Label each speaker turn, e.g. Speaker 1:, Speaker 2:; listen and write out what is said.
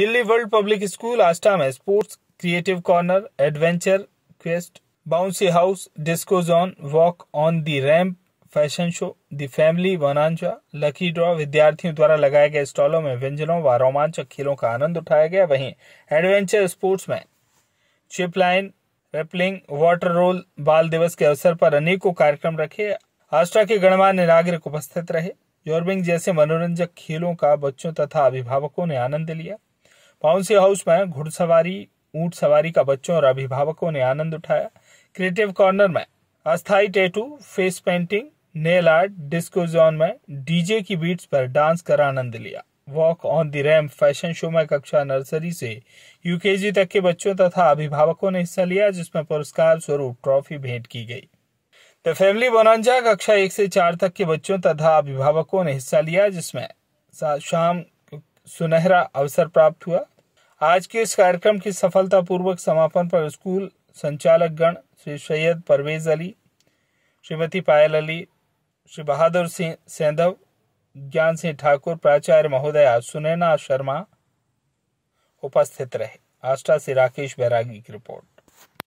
Speaker 1: Delhi world public school Aastha में sports creative corner adventure quest bouncy house disco zone walk on the ramp fashion show the family वनांचा lucky draw विद्यार्थियों द्वारा लगाए गए स्टॉलों में व्यंजनों व रोमांचक खेलों का आनंद उठाया गया वहीं एडवेंचर स्पोर्ट्स में zip line rappelling water roll बाल दिवस के अवसर पर अनेकों कार्यक्रम रखे आस्था के गणमान्य नागरिक उपस्थित रहे जोरबिंग जैसे मनोरंजक खेलों का बच्चों तथा अभिभावकों ने आनंद लिया पाउंसी हाउस में घुड़सवारी ऊंट सवारी का बच्चों और अभिभावकों ने आनंद उठाया क्रिएटिव कॉर्नर में अस्थाई tattoo face painting nail art disco zone में डीजे की बीट्स पर डांस कर आनंद लिया walk on the ramp fashion show में कक्षा नर्सरी से यूकेजी तक के बच्चों तथा अभिभावकों ने हिस्सा लिया जिसमें पुरस्कार स्वरूप ट्रॉफी भेंट की गई द फैमिली बोनांजा कक्षा एक से चार तक के बच्चों तथा अभिभावकों ने हिस्सा लिया जिसमें शाम सुनहरा अवसर प्राप्त हुआ आज के इस कार्यक्रम के सफलतापूर्वक समापन पर स्कूल संचालक गण श्री सैयद परवेज अली श्रीमती पायल अली श्री बहादुर सिंह सैंधव ज्ञान सिंह ठाकुर प्राचार्य महोदया सुनैना शर्मा उपस्थित रहे आस्था से राकेश बैरागी की रिपोर्ट